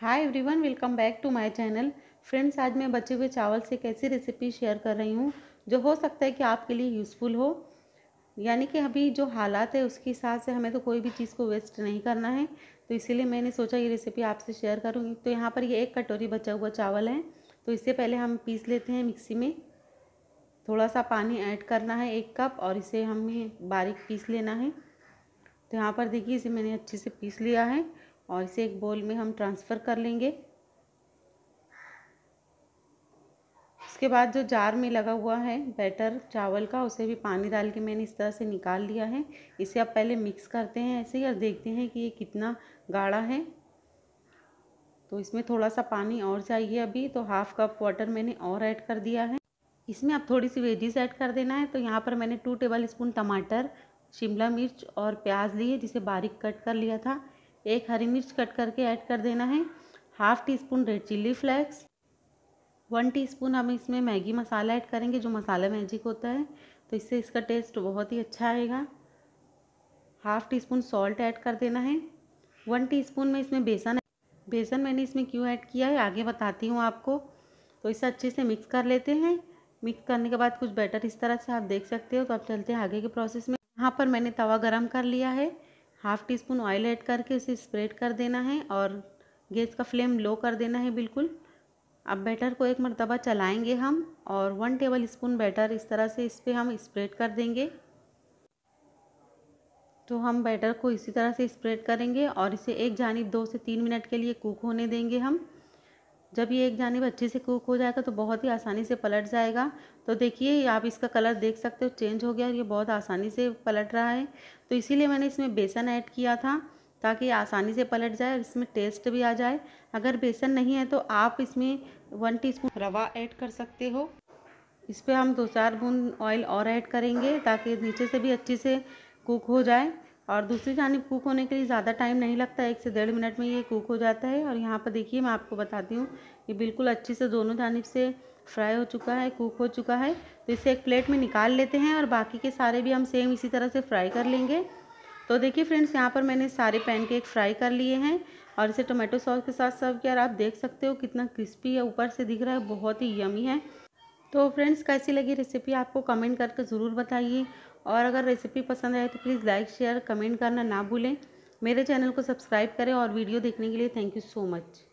hi everyone welcome back to my channel friends आज मैं बचे हुए चावल से कैसी रेसिपी शेयर कर रही हूँ जो हो सकता है कि आपके लिए यूज़फुल हो यानी कि अभी जो हालात है उसके हिसाब से हमें तो कोई भी चीज़ को वेस्ट नहीं करना है तो इसीलिए मैंने सोचा ये रेसिपी आपसे शेयर करूँगी तो यहाँ पर ये एक कटोरी बचा हुआ चावल है तो इससे पहले हम पीस लेते हैं मिक्सी में थोड़ा सा पानी ऐड करना है एक कप और इसे हमें बारीक पीस लेना है तो यहाँ पर देखिए इसे मैंने अच्छे से पीस लिया है और इसे एक बोल में हम ट्रांसफ़र कर लेंगे उसके बाद जो जार में लगा हुआ है बैटर चावल का उसे भी पानी डाल के मैंने इस तरह से निकाल लिया है इसे आप पहले मिक्स करते हैं ऐसे ही और देखते हैं कि ये कितना गाढ़ा है तो इसमें थोड़ा सा पानी और चाहिए अभी तो हाफ़ कप वाटर मैंने और ऐड कर दिया है इसमें आप थोड़ी सी वेजिस ऐड कर देना है तो यहाँ पर मैंने टू टेबल स्पून टमाटर शिमला मिर्च और प्याज लिए जिसे बारीक कट कर लिया था एक हरी मिर्च कट करके ऐड कर देना है half teaspoon red chilli flakes one teaspoon हम इसमें मैगी मसाला ऐड करेंगे जो मसाला मैजिक होता है तो इससे इसका टेस्ट बहुत ही अच्छा आएगा half teaspoon salt add कर देना है वन टीस्पून में इसमें बेसन बेसन मैंने इसमें क्यों ऐड किया है आगे बताती हूँ आपको तो इसे अच्छे से मिक्स कर लेते हैं मिक्स करने के बाद कुछ बैटर इस तरह से आप देख सकते हो तो आप चलते हैं आगे के प्रोसेस में यहाँ पर मैंने तवा गरम कर लिया है half teaspoon oil add करके उसे स्प्रेड कर देना है और गैस का फ्लेम लो कर देना है बिल्कुल अब बैटर को एक मरतबा चलाएंगे हम और वन टेबल स्पून बैटर इस तरह से इस पर हम स्प्रेड कर देंगे तो हम बैटर को इसी तरह से स्प्रेड करेंगे और इसे एक जानब दो से तीन मिनट के लिए कुक होने देंगे हम जब ये एक जानब अच्छे से कुक हो जाएगा तो बहुत ही आसानी से पलट जाएगा तो देखिए आप इसका कलर देख सकते हो चेंज हो गया और ये बहुत आसानी से पलट रहा है तो इसीलिए मैंने इसमें बेसन ऐड किया था ताकि आसानी से पलट जाए और इसमें टेस्ट भी आ जाए अगर बेसन नहीं है तो आप इसमें वन टी रवा ऐड कर सकते हो इस पर हम दो चार बूंद ऑयल और ऐड करेंगे ताकि नीचे से भी अच्छे से कुक हो जाए और दूसरी जानब कुक होने के लिए ज़्यादा टाइम नहीं लगता एक से डेढ़ मिनट में ये कुक हो जाता है और यहाँ पर देखिए मैं आपको बताती हूँ ये बिल्कुल अच्छे से दोनों जानब से फ्राई हो चुका है कुक हो चुका है तो इसे एक प्लेट में निकाल लेते हैं और बाकी के सारे भी हम सेम इसी तरह से फ्राई कर लेंगे तो देखिए फ्रेंड्स यहाँ पर मैंने सारे पैनकेक फ्राई कर लिए हैं और इसे टोमेटो सॉस के साथ सर्व किया और आप देख सकते हो कितना क्रिस्पी है ऊपर से दिख रहा है बहुत ही यमी है तो फ्रेंड्स कैसी लगी रेसिपी आपको कमेंट करके ज़रूर बताइए और अगर रेसिपी पसंद आए तो प्लीज़ लाइक शेयर कमेंट करना ना भूलें मेरे चैनल को सब्सक्राइब करें और वीडियो देखने के लिए थैंक यू सो मच